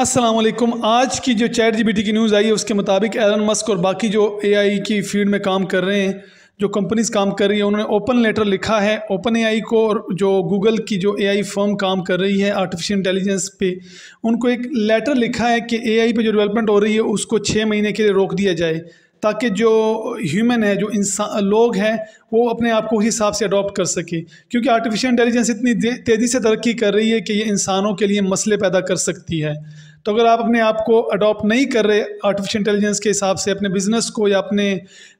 असलम आज की जो चैट जीबीटी की न्यूज़ आई है उसके मुताबिक एलन मस्क और बाकी जो एआई की फील्ड में काम कर रहे हैं जो कंपनीज काम कर रही है उन्होंने ओपन लेटर लिखा है ओपन एआई को और जो गूगल की जो एआई फर्म काम कर रही है आर्टिफिशियल इंटेलिजेंस पे उनको एक लेटर लिखा है कि एआई पे जो डेवलपमेंट हो रही है उसको छः महीने के लिए रोक दिया जाए ताकि जो ह्यूमन है जो इंसान लोग हैं वो अपने आप को हिसाब से अडॉप्ट कर सके क्योंकि आर्टिफिशियल इंटेलिजेंस इतनी तेज़ी से तरक्की कर रही है कि ये इंसानों के लिए मसले पैदा कर सकती है तो अगर आप अपने आप को अडॉप्ट नहीं कर रहे आर्टिफिशियल इंटेलिजेंस के हिसाब से अपने बिज़नेस को या अपने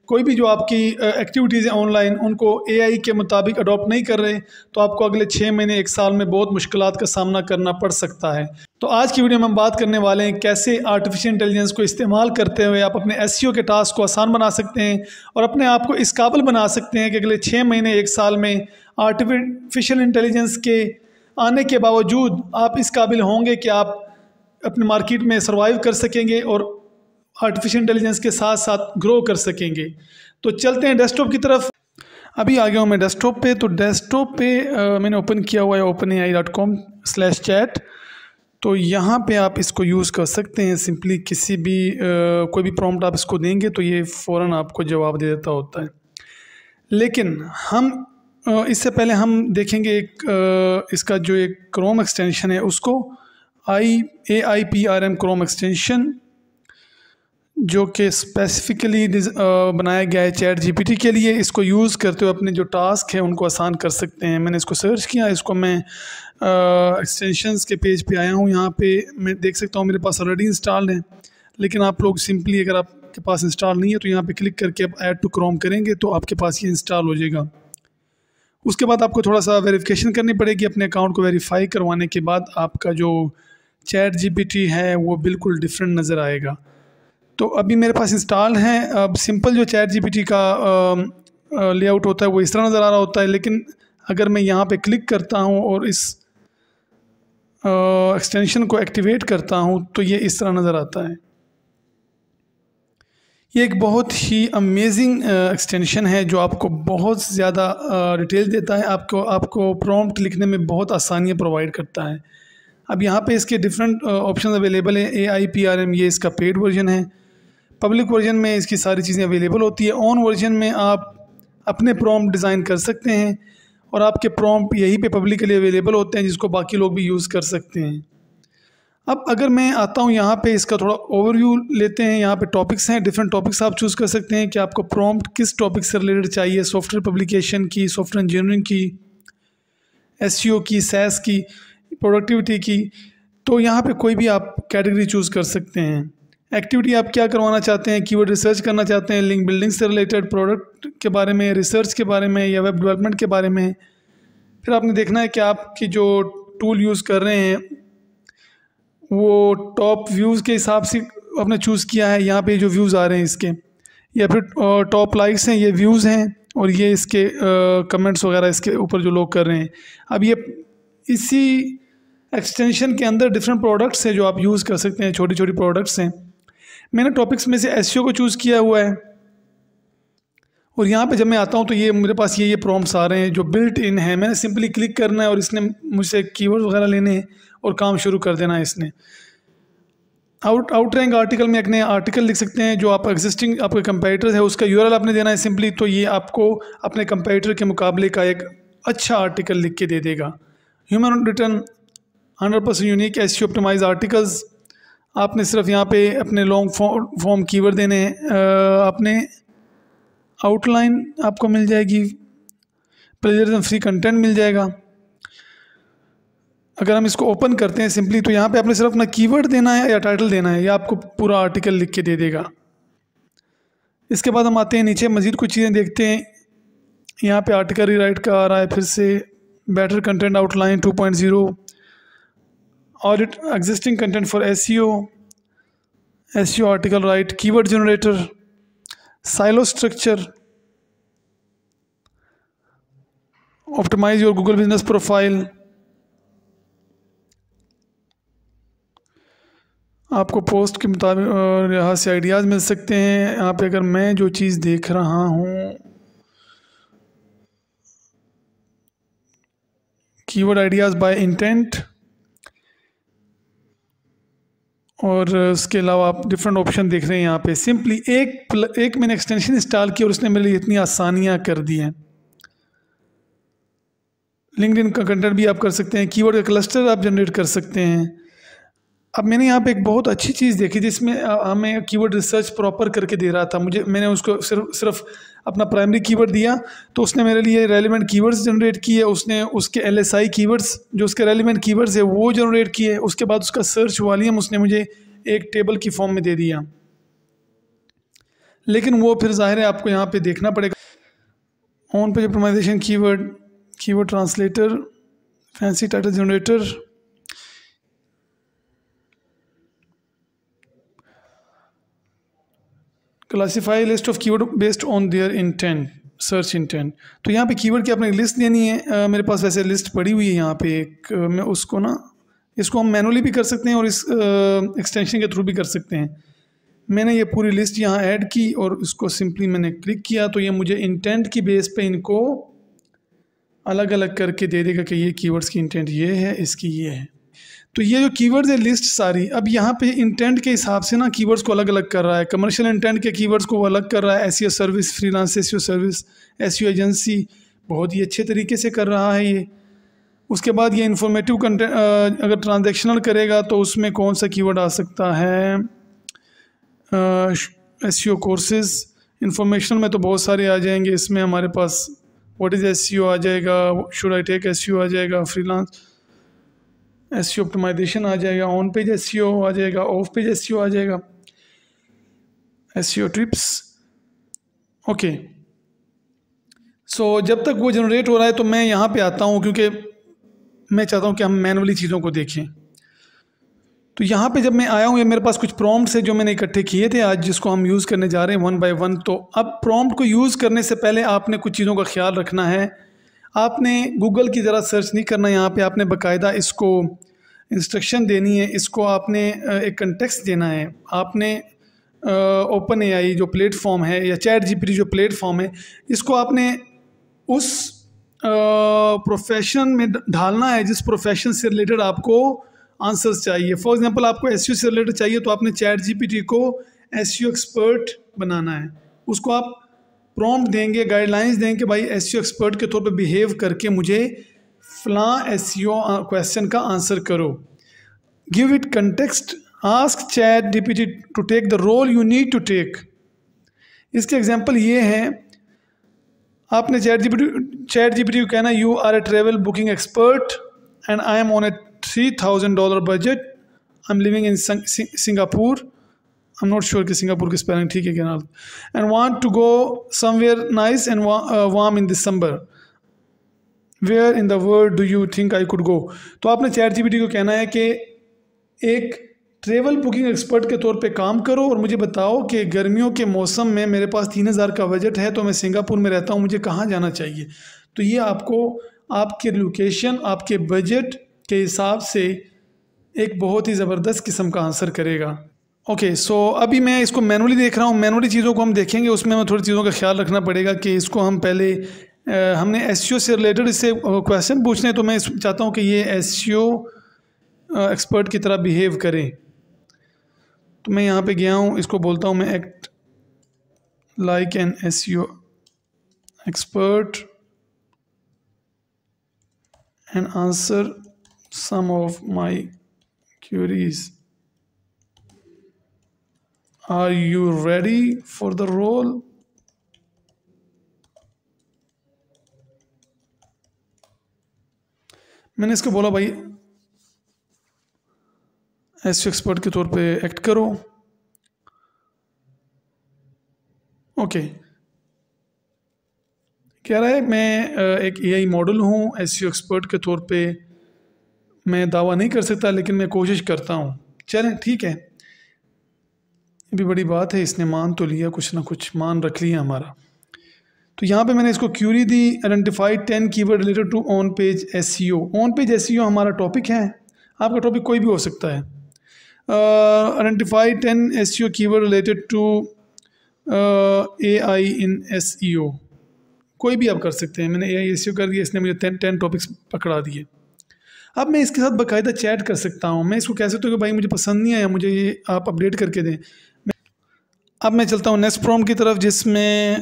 कोई भी जो आपकी एक्टिविटीज़ हैं ऑनलाइन उनको एआई के मुताबिक अडॉप्ट नहीं कर रहे तो आपको अगले छः महीने एक साल में बहुत मुश्किल का सामना करना पड़ सकता है तो आज की वीडियो में हम बात करने वाले हैं कैसे आर्टिफिशियल इंटेलिजेंस को इस्तेमाल करते हुए आप अपने एस e के टास्क को आसान बना सकते हैं और अपने आप को इस काबिल बना सकते हैं कि अगले छः महीने एक साल में आर्टिफिशियल इंटेलिजेंस के आने के बावजूद आप इस काबिल होंगे कि आप अपने मार्केट में सर्वाइव कर सकेंगे और आर्टिफिशियल इंटेलिजेंस के साथ साथ ग्रो कर सकेंगे तो चलते हैं डेस्कटॉप की तरफ अभी आ गया हूँ मैं डेस्कटॉप पे तो डेस्कटॉप पे आ, मैंने ओपन किया हुआ है open A I dot com slash chat तो यहाँ पे आप इसको यूज़ कर सकते हैं सिंपली किसी भी आ, कोई भी प्रॉम्प्ट आप इसको देंगे तो ये फ़ौर आपको जवाब दे देता होता है लेकिन हम इससे पहले हम देखेंगे एक इसका जो एक क्रोम एक्सटेंशन है उसको I A I P R M chrome extension जो कि स्पेसिफ़िकली uh, बनाया गया है चैट जी के लिए इसको यूज़ करते हुए अपने जो टास्क हैं उनको आसान कर सकते हैं मैंने इसको सर्च किया इसको मैं एक्सटेंशंस uh, के पेज पे आया हूँ यहाँ पे मैं देख सकता हूँ मेरे पास ऑलरेडी इंस्टॉल्ड है लेकिन आप लोग सिंपली अगर आपके पास इंस्टॉल नहीं है तो यहाँ पे क्लिक करके आप ऐड टू क्रोम करेंगे तो आपके पास ये इंस्टॉल हो जाएगा उसके बाद आपको थोड़ा सा वेरीफ़िकेशन करनी पड़ेगी अपने अकाउंट को वेरीफाई करवाने के बाद आपका जो चैट जीपीटी है वो बिल्कुल डिफरेंट नज़र आएगा तो अभी मेरे पास इंस्टॉल हैं अब सिंपल जो चैट जीपीटी का लेआउट होता है वो इस तरह नज़र आ रहा होता है लेकिन अगर मैं यहाँ पे क्लिक करता हूँ और इस एक्सटेंशन को एक्टिवेट करता हूँ तो ये इस तरह नज़र आता है ये एक बहुत ही अमेजिंग एक्सटेंशन है जो आपको बहुत ज़्यादा डिटेल देता है आपको आपको प्रॉम्प्ट लिखने में बहुत आसानियाँ प्रोवाइड करता है अब यहाँ पे इसके डिफरेंट ऑप्शन अवेलेबल हैं A I P R M ये इसका पेड वर्जन है पब्लिक वर्जन में इसकी सारी चीज़ें अवेलेबल होती है ऑन वर्जन में आप अपने प्रॉम्प्ट डिज़ाइन कर सकते हैं और आपके प्रॉम्प्ट यहीं पे पब्लिकली अवेलेबल होते हैं जिसको बाकी लोग भी यूज़ कर सकते हैं अब अगर मैं आता हूँ यहाँ पे इसका थोड़ा ओवरव्यू लेते हैं यहाँ पे टॉपिक्स हैं डिफरेंट टॉपिक्स आप चूज़ कर सकते हैं कि आपको प्रॉम्प्ट किस टॉपिक से रिलेटेड चाहिए सॉफ्टवेयर पब्लिकेशन की सॉफ्टवेयर इंजीनियरिंग की एस e की सैस की प्रोडक्टिविटी की तो यहाँ पे कोई भी आप कैटेगरी चूज़ कर सकते हैं एक्टिविटी आप क्या करवाना चाहते हैं कीवर्ड रिसर्च करना चाहते हैं लिंक बिल्डिंग से रिलेटेड प्रोडक्ट के बारे में रिसर्च के बारे में या वेब डेवलपमेंट के बारे में फिर आपने देखना है कि आपकी जो टूल यूज़ कर रहे हैं वो टॉप व्यूज़ के हिसाब से आपने चूज़ किया है यहाँ पे जो व्यूज़ आ रहे हैं इसके या फिर टॉप लाइक्स हैं ये व्यूज़ हैं और ये इसके कमेंट्स वगैरह इसके ऊपर जो लोग कर रहे हैं अब ये इसी एक्सटेंशन के अंदर डिफरेंट प्रोडक्ट्स हैं जो आप यूज़ कर सकते हैं छोटी छोटी प्रोडक्ट्स हैं मैंने टॉपिक्स में से एस e को चूज़ किया हुआ है और यहाँ पे जब मैं आता हूँ तो ये मेरे पास ये ये प्रॉम्प्ट्स आ रहे हैं जो बिल्ट इन है मैंने सिंपली क्लिक करना है और इसने मुझसे कीवर्ड वगैरह लेने हैं और काम शुरू कर देना है इसने आउट आउट रैंक आर्टिकल में एक नए आर्टिकल लिख सकते हैं जो आप एग्जिस्टिंग आपके कंपेटर है उसका यूरल आपने देना है सिंपली तो ये आपको अपने कंपेटर के मुकाबले का एक अच्छा आर्टिकल लिख के दे देगा human written 100 percent unique S optimize articles आपने सिर्फ यहाँ पे अपने लॉन्ग फॉर्म कीवर्ड देने हैं आपने आउटलाइन आपको मिल जाएगी प्लेजरिज्म फ्री कंटेंट मिल जाएगा अगर हम इसको ओपन करते हैं सिंपली तो यहाँ पे आपने सिर्फ अपना कीवर्ड देना है या टाइटल देना है या आपको पूरा आर्टिकल लिख के दे देगा इसके बाद हम आते हैं नीचे मज़ीद कुछ चीज़ें देखते हैं यहाँ पे आर्टिकल रिराइट का आ रहा है फिर से better content outline 2.0 point zero audit existing content for S C article write keyword generator silo structure optimize your Google business profile आपको पोस्ट के मुताबिक यहाँ से आइडियाज़ मिल सकते हैं आप अगर मैं जो चीज़ देख रहा हूँ कीवर्ड आइडियाज़ बाय इंटेंट और उसके अलावा आप डिफरेंट ऑप्शन देख रहे हैं यहाँ पे सिंपली एक एक मैंने एक्सटेंशन इंस्टॉल किया और उसने मेरे लिए इतनी आसानियाँ कर दी हैं लिंकड का कंटेंट भी आप कर सकते हैं कीवर्ड का क्लस्टर आप जनरेट कर सकते हैं अब मैंने यहाँ पे एक बहुत अच्छी चीज़ देखी जिसमें हमें कीवर्ड रिसर्च प्रॉपर करके दे रहा था मुझे मैंने उसको सिर्फ सिर्फ अपना प्राइमरी कीवर्ड दिया तो उसने मेरे लिए रेलिवेंट कीवर्ड्स जनरेट किए उसने उसके एल एस आई कीवर्ड्स जो उसके रेलिवेंट कीवर्ड्स है वो जनरेट किए उसके बाद उसका सर्च वालीम उसने मुझे एक टेबल की फॉर्म में दे दिया लेकिन वो फिर ज़ाहिर है आपको यहाँ पर देखना पड़ेगा on page optimization keyword keyword translator fancy title generator classify list of keyword based on their intent search intent तो यहाँ पे कीवर्ड की आपने लिस्ट देनी है आ, मेरे पास वैसे लिस्ट पड़ी हुई है यहाँ पे एक मैं उसको ना इसको हम मैनुअली भी कर सकते हैं और इस एक्सटेंशन के थ्रू भी कर सकते हैं मैंने ये पूरी लिस्ट यहाँ ऐड की और इसको सिंपली मैंने क्लिक किया तो ये मुझे इंटेंट की बेस पे इनको अलग अलग करके दे देगा कि ये कीवर्ड्स की इंटेंट ये है इसकी ये है तो ये जो कीवर्ड्स है लिस्ट सारी अब यहाँ पे इंटेंट के हिसाब से ना कीवर्ड्स को अलग अलग कर रहा है कमर्शियल इंटेंट के कीवर्ड्स को वो अलग कर रहा है S service freelance S service S agency बहुत ही अच्छे तरीके से कर रहा है ये उसके बाद ये इन्फॉर्मेटिव कंटेंट अगर ट्रांजेक्शनल करेगा तो उसमें कौन सा कीवर्ड आ सकता है एस कोर्सेज़ इन्फॉर्मेशन में तो बहुत सारे आ जाएंगे इसमें हमारे पास व्हाट इज़ एस आ जाएगा शुड आई टेक एस आ जाएगा फ्रीलांस एस ऑप्टिमाइजेशन आ जाएगा ऑन पेज एस आ जाएगा ऑफ पेज एस आ जाएगा एस ट्रिप्स ओके सो जब तक वो जनरेट हो रहा है तो मैं यहाँ पे आता हूँ क्योंकि मैं चाहता हूँ कि हम मैनुअली चीज़ों को देखें तो यहाँ पे जब मैं आया हूँ ये मेरे पास कुछ प्रॉम्प्ट्स है जो मैंने इकट्ठे किए थे आज जिसको हम यूज़ करने जा रहे हैं वन बाय वन तो अब प्रॉम्प्ट को यूज़ करने से पहले आपने कुछ चीज़ों का ख्याल रखना है आपने गूगल की ज़रा सर्च नहीं करना यहाँ पे आपने बकायदा इसको इंस्ट्रक्शन देनी है इसको आपने एक कंटेक्स्ट देना है आपने ओपन ए आई जो प्लेटफॉर्म है या चैट जी जो प्लेटफॉर्म है इसको आपने उस प्रोफेशन में ढालना है जिस प्रोफेशन से रिलेटेड आपको आंसर्स चाहिए फॉर एग्जांपल आपको एस से रिलेटेड चाहिए तो आपने चैट जी को एस एक्सपर्ट बनाना है उसको आप प्रॉम्प्ट देंगे गाइडलाइंस देंगे कि भाई एस एक्सपर्ट के तौर पर बिहेव करके मुझे फ़लाँ एस क्वेश्चन का आंसर करो give it context ask chat dpt to take the role you need to take इसके एग्जाम्पल ये हैं आपने चैट जी चैट जी को कहना you are a travel booking expert and I am on a three thousand dollar budget I am living in Singapore I'm not sure कि Singapore की spelling ठीक है क्या not and want to go somewhere nice and warm in December where in the world do you think I could go तो आपने chat G को कहना है कि एक ट्रेवल बुकिंग एक्सपर्ट के तौर पे काम करो और मुझे बताओ कि गर्मियों के मौसम में मेरे पास तीन हज़ार का बजट है तो मैं सिंगापुर में रहता हूँ मुझे कहाँ जाना चाहिए तो ये आपको आपके लोकेशन आपके बजट के हिसाब से एक बहुत ही ज़बरदस्त किस्म का आंसर करेगा ओके okay, सो so अभी मैं इसको मैनुअली देख रहा हूँ मैनुअली चीज़ों को हम देखेंगे उसमें हमें थोड़ी चीज़ों का ख्याल रखना पड़ेगा कि इसको हम पहले आ, हमने एस e से रिलेटेड इससे क्वेश्चन पूछने तो मैं चाहता हूँ कि ये एस एक्सपर्ट e की तरह बिहेव करें तो मैं यहाँ पे गया हूँ इसको बोलता हूँ मैं act like an S expert and answer some of my queries Are you ready for the role? मैंने इसको बोला भाई एस एक्सपर्ट के तौर पे एक्ट करो ओके कह रहा है मैं एक एआई मॉडल हूँ एस एक्सपर्ट e के तौर पे मैं दावा नहीं कर सकता लेकिन मैं कोशिश करता हूँ चलें ठीक है ये भी बड़ी बात है इसने मान तो लिया कुछ ना कुछ मान रख लिया हमारा तो यहाँ पे मैंने इसको क्यूरी दी identified ten keyword related to on page S on page S हमारा टॉपिक है आपका टॉपिक कोई भी हो सकता है identified ten S keyword related to A I in S कोई भी आप कर सकते हैं मैंने ए आई एस कर दिया इसने मुझे टेन टेन टॉपिक्स पकड़ा दिए अब मैं इसके साथ बाकायदा चैट कर सकता हूँ मैं इसको कह सकता हूँ कि भाई मुझे पसंद नहीं आया मुझे ये आप अपडेट करके दें अब मैं चलता हूँ नेक्स्ट प्रॉम की तरफ जिसमें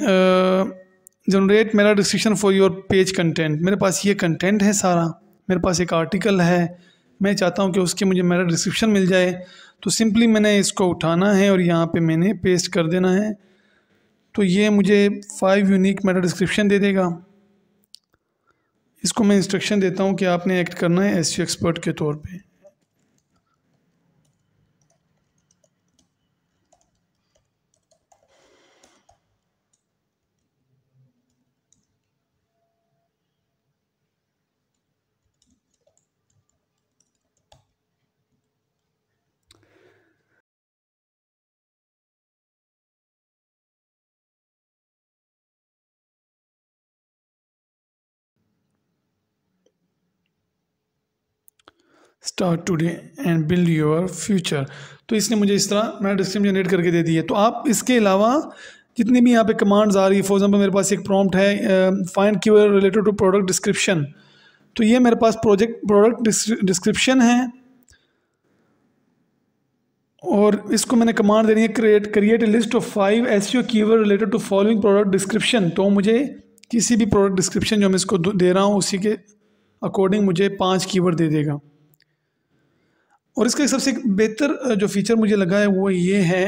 जनरेट मेरा description for your page content मेरे पास ये कंटेंट है सारा मेरे पास एक आर्टिकल है मैं चाहता हूँ कि उसके मुझे मेरा डिस्क्रिप्शन मिल जाए तो सिंपली मैंने इसको उठाना है और यहाँ पे मैंने पेस्ट कर देना है तो ये मुझे फाइव यूनिक मेरा डिस्क्रिप्शन दे देगा इसको मैं इंस्ट्रक्शन देता हूँ कि आपने एक्ट करना है एस एक्सपर्ट के तौर पर start today and build your future तो इसने मुझे इस तरह मैंने डिस्क्रिप्शन जनरेट करके दे दी है तो आप इसके अलावा जितनी भी यहाँ पे कमांड्स आ रही है फॉर एग्जाम्पल मेरे पास एक प्रॉम्प्ट है फाइंड की रिलेटेड टू प्रोडक्ट डिस्क्रिप्शन तो ये मेरे पास प्रोजेक्ट प्रोडक्ट डिस्क्रिप्शन है और इसको मैंने कमांड देनी है create create a list of five S U key related to following product description तो मुझे किसी भी प्रोडक्ट डिस्क्रिप्शन जो मैं इसको दे रहा हूँ उसी के अकॉर्डिंग मुझे पाँच कीवर्ड दे देगा और इसका सबसे बेहतर जो फीचर मुझे लगा है वो ये है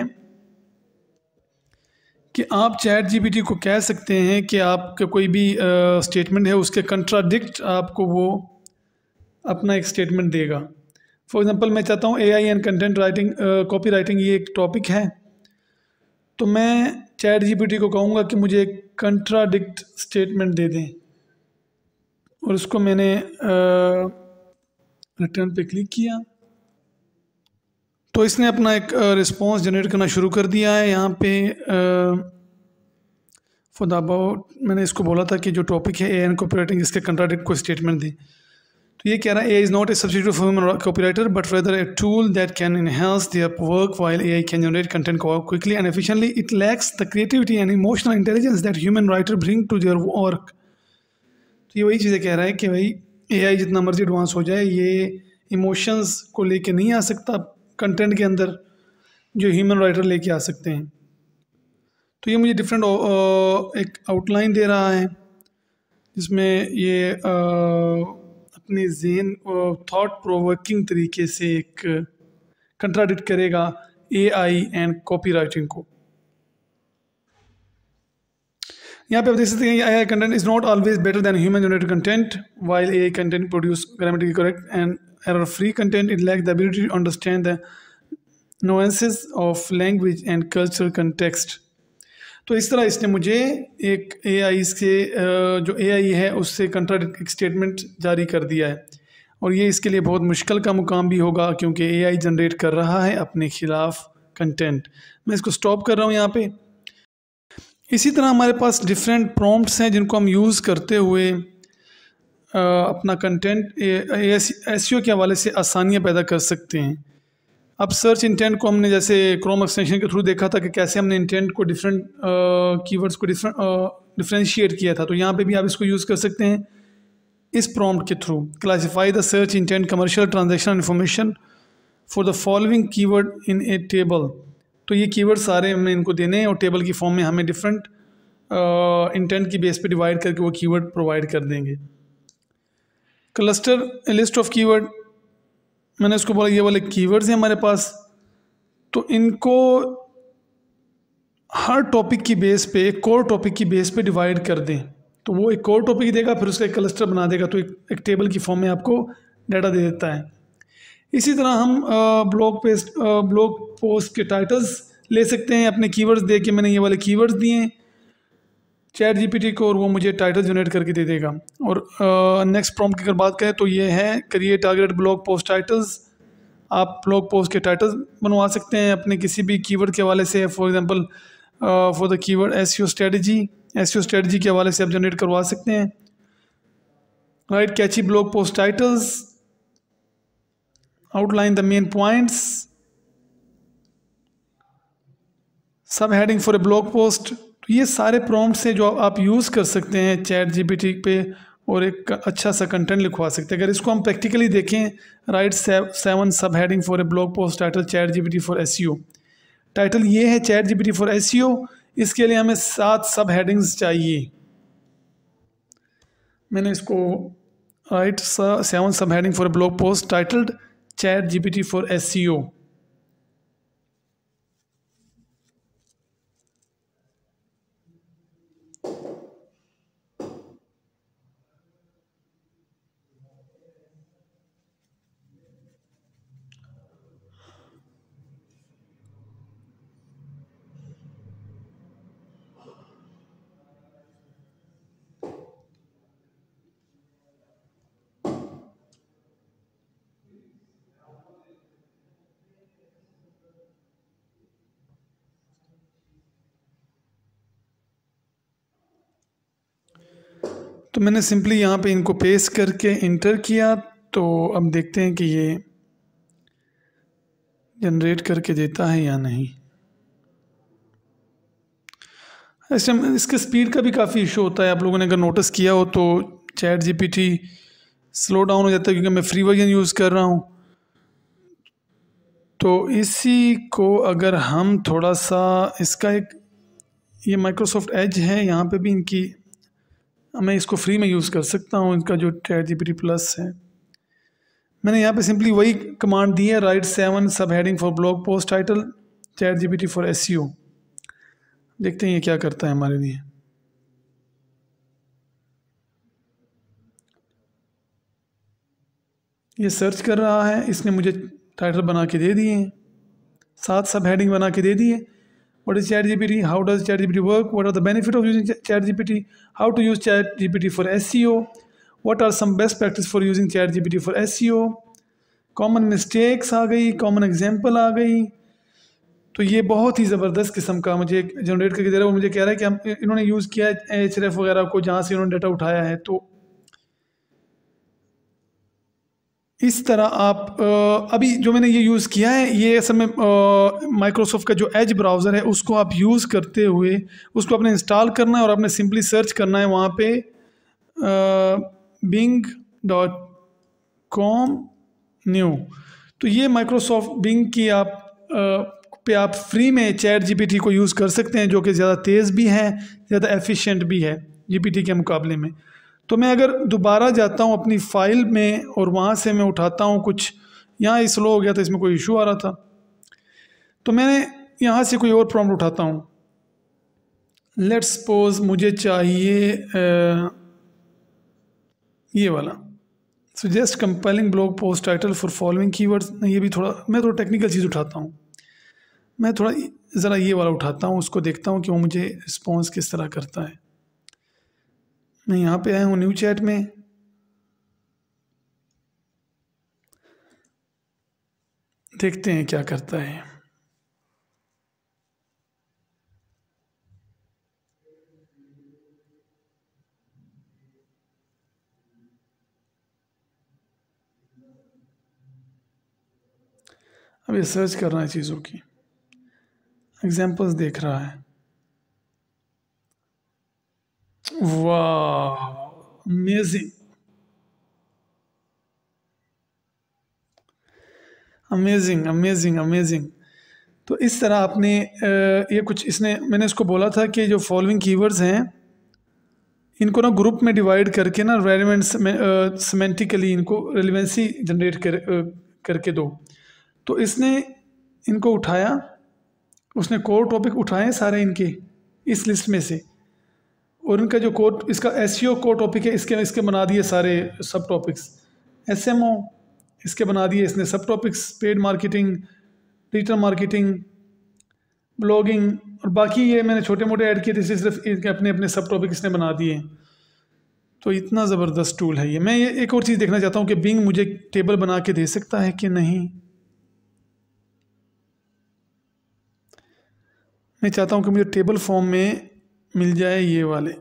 कि आप चैट जीपीटी को कह सकते हैं कि आपका कोई भी स्टेटमेंट है उसके कंट्राडिक्ट आपको वो अपना एक स्टेटमेंट देगा फॉर एग्ज़ाम्पल मैं चाहता हूँ A I and content writing copy writing ये एक टॉपिक है तो मैं चैट जीपीटी को कहूँगा कि मुझे एक कंट्राडिक्ट स्टेटमेंट दे दें और उसको मैंने रिटर्न पे क्लिक किया तो इसने अपना एक रिस्पॉन्स जनरेट करना शुरू कर दिया है यहाँ पे फॉर द अबाउट मैंने इसको बोला था कि जो टॉपिक है ए एन कॉपीराइटिंग इसके कंट्राडिक्ट को स्टेटमेंट दी तो ये कह रहा है A is not a substitute for human copywriter but whether a tool that can enhance their work while A I can generate content quickly and efficiently it lacks the creativity and emotional intelligence that human writer bring to their work तो ये वही चीज़ें कह रहा है कि भाई ए आई जितना मर्जी एडवांस हो जाए ये इमोशंस को लेके नहीं आ सकता कंटेंट के अंदर जो ह्यूमन राइटर लेके आ सकते हैं तो ये मुझे डिफरेंट एक आउटलाइन दे रहा है जिसमें ये आ, अपने जेन थॉट प्रोवोकिंग तरीके से एक कंट्राडिक्ट करेगा एआई एंड कॉपी राइटिंग को यहाँ पे आप देख सकते हैं I content is not always better than human generated content while A content produce grammatically correct and error-free content, it lacks the ability to understand the nuances of language and cultural context. तो इस तरह इसने मुझे एक ए आई से जो ए आई है उससे कंट्राडिक स्टेटमेंट जारी कर दिया है और ये इसके लिए बहुत मुश्किल का मुकाम भी होगा क्योंकि ए आई जनरेट कर रहा है अपने ख़िलाफ़ कंटेंट मैं इसको स्टॉप कर रहा हूँ यहाँ पे इसी तरह हमारे पास डिफरेंट प्रॉम्प्ट्स हैं जिनको हम यूज़ करते हुए अपना कंटेंट एस e के हवाले से आसानियाँ पैदा कर सकते हैं अब सर्च इंटेंट को हमने जैसे क्रोम एक्सटेंशन के थ्रू देखा था कि कैसे हमने इंटेंट को डिफरेंट कीवर्ड्स को डिफरेंट डिफ्रेंशिएट किया था तो यहाँ पे भी आप इसको यूज़ कर सकते हैं इस प्रॉम्प्ट के through classify the search intent commercial transaction information for the following keyword in a table तो ये कीवर्ड सारे हमने इनको देने हैं और टेबल की फॉर्म में हमें डिफरेंट इंटेंट की बेस पे डिवाइड करके वो कीवर्ड प्रोवाइड कर देंगे क्लस्टर लिस्ट ऑफ कीवर्ड मैंने इसको बोला ये वाले कीवर्ड्स हैं हमारे पास तो इनको हर टॉपिक की बेस पे एक कोर टॉपिक की बेस पे डिवाइड कर दें तो वो एक कोर टॉपिक देगा फिर उसका एक क्लस्टर बना देगा तो एक, एक टेबल की फॉर्म में आपको डाटा दे देता है इसी तरह हम ब्लॉग पेस्ट ब्लॉग पोस्ट के टाइटल्स ले सकते हैं अपने कीवर्ड्स दे के मैंने ये वाले कीवर्ड्स दिए हैं चैट जीपीटी को और वो मुझे टाइटल जनरेट करके दे देगा और नेक्स्ट प्रॉम्प्ट की अगर बात करें तो ये है करिए टारगेट ब्लॉग पोस्ट टाइटल्स आप ब्लॉग पोस्ट के टाइटल्स बनवा सकते हैं अपने किसी भी कीवर्ड के हवाले से for example for the keyword SEO strategy you strategy के हवाले से आप जनरेट करवा सकते हैं write catchy blog post titles outline the main points sub heading for a blog post तो ये सारे प्रॉम्प्ट्स हैं जो आप यूज़ कर सकते हैं चैट जीपीटी पे और एक अच्छा सा कंटेंट लिखवा सकते हैं अगर इसको हम प्रैक्टिकली देखें write seven sub heading for a blog post title chat GPT for S title ये है चैट जीपीटी फॉर एस इसके लिए हमें सात सब हेडिंग्स चाहिए मैंने इसको write seven sub heading for a blog post titled chat GPT for S तो मैंने सिंपली यहाँ पे इनको पेस करके इंटर किया तो अब देखते हैं कि ये जनरेट करके देता है या नहीं इस टाइम इसके स्पीड का भी काफ़ी इशू होता है आप लोगों ने अगर नोटिस किया हो तो चैट जीपीटी स्लो डाउन हो जाता है क्योंकि मैं फ्री वर्जन यूज़ कर रहा हूँ तो इसी को अगर हम थोड़ा सा इसका एक ये माइक्रोसॉफ्ट एज है यहाँ पे भी इनकी मैं इसको फ्री में यूज़ कर सकता हूँ इनका जो चैट जी प्लस है मैंने यहाँ पे सिंपली वही कमांड दी है write seven sub heading for blog post title chat G for S देखते हैं ये क्या करता है हमारे लिए ये सर्च कर रहा है इसने मुझे टाइटल बना के दे दिए हैं सात सब हेडिंग बना के दे दिए What is ChatGPT? How does ChatGPT work? What are the benefits of using ChatGPT? How to use ChatGPT for SEO? What are some best practices for using ChatGPT for SEO? common mistakes आ गई common example आ गई तो ये बहुत ही ज़बरदस्त किस्म का मुझे generate करके दे रहा है वो मुझे कह रहा है कि हम इन्होंने यूज़ किया है एच वगैरह को जहाँ से इन्होंने डाटा उठाया है तो इस तरह आप अभी जो मैंने ये यूज़ किया है ये असल में माइक्रोसॉफ्ट का जो एज ब्राउज़र है उसको आप यूज़ करते हुए उसको आपने इंस्टॉल करना है और आपने सिंपली सर्च करना है वहाँ पे बिंग डॉट कॉम न्यू तो ये माइक्रोसॉफ्ट बिंग की आप आ, पे आप फ्री में चैट जीपीटी को यूज़ कर सकते हैं जो कि ज़्यादा तेज़ भी है ज़्यादा एफिशिएंट भी है जीपीटी के मुकाबले में तो मैं अगर दोबारा जाता हूँ अपनी फ़ाइल में और वहाँ से मैं उठाता हूँ कुछ यहाँ स्लो हो गया था इसमें कोई इशू आ रहा था तो मैंने यहाँ से कोई और प्रॉम्प्ट उठाता हूँ लेट्स सपोज मुझे चाहिए आ, ये वाला suggest compelling blog post title for following keywords ये भी थोड़ा मैं थोड़ा टेक्निकल चीज़ उठाता हूँ मैं थोड़ा ज़रा ये वाला उठाता हूँ उसको देखता हूँ कि वो मुझे रिस्पॉन्स किस तरह करता है मैं यहाँ पे आया हूँ न्यू चैट में देखते हैं क्या करता है अब ये सर्च कर रहा है चीज़ों की एग्जांपल्स देख रहा है Wow, amazing. Amazing amazing amazing तो इस तरह आपने ये कुछ इसने मैंने इसको बोला था कि जो फॉलोइंग कीवर्ड्स हैं इनको ना ग्रुप में डिवाइड करके ना रेलिवेंट सीमेंटिकली इनको रेलिवेंसी जनरेट कर करके दो तो इसने इनको उठाया उसने कोर टॉपिक उठाए सारे इनके इस लिस्ट में से और इनका जो कोर्ट इसका एस सी कोर टॉपिक है इसके इसके बना दिए सारे सब टॉपिक्स एस इसके बना दिए इसने सब topics paid marketing digital marketing blogging और बाकी ये मैंने छोटे मोटे ऐड किए थे इसे सिर्फ इनके अपने अपने सब टॉपिक इसने बना दिए तो इतना ज़बरदस्त टूल है ये मैं ये एक और चीज़ देखना चाहता हूँ कि बिंग मुझे टेबल बना के दे सकता है कि नहीं मैं चाहता हूँ कि मुझे टेबल फॉर्म में मिल जाए ये वाले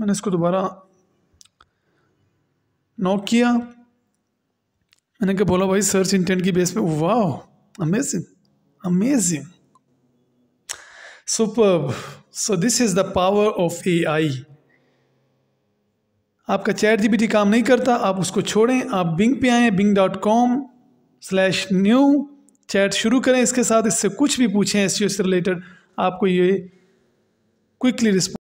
मैंने इसको दोबारा नॉक किया मैंने क्या बोला भाई सर्च इंटेंट की बेस पे वाह amazing amazing super so this is the power of A I आपका चैट जीपीटी काम नहीं करता आप उसको छोड़ें आप बिंग पे आए Bing dot com slash new chat शुरू करें इसके साथ इससे कुछ भी पूछें एस से रिलेटेड आपको ये quickly respond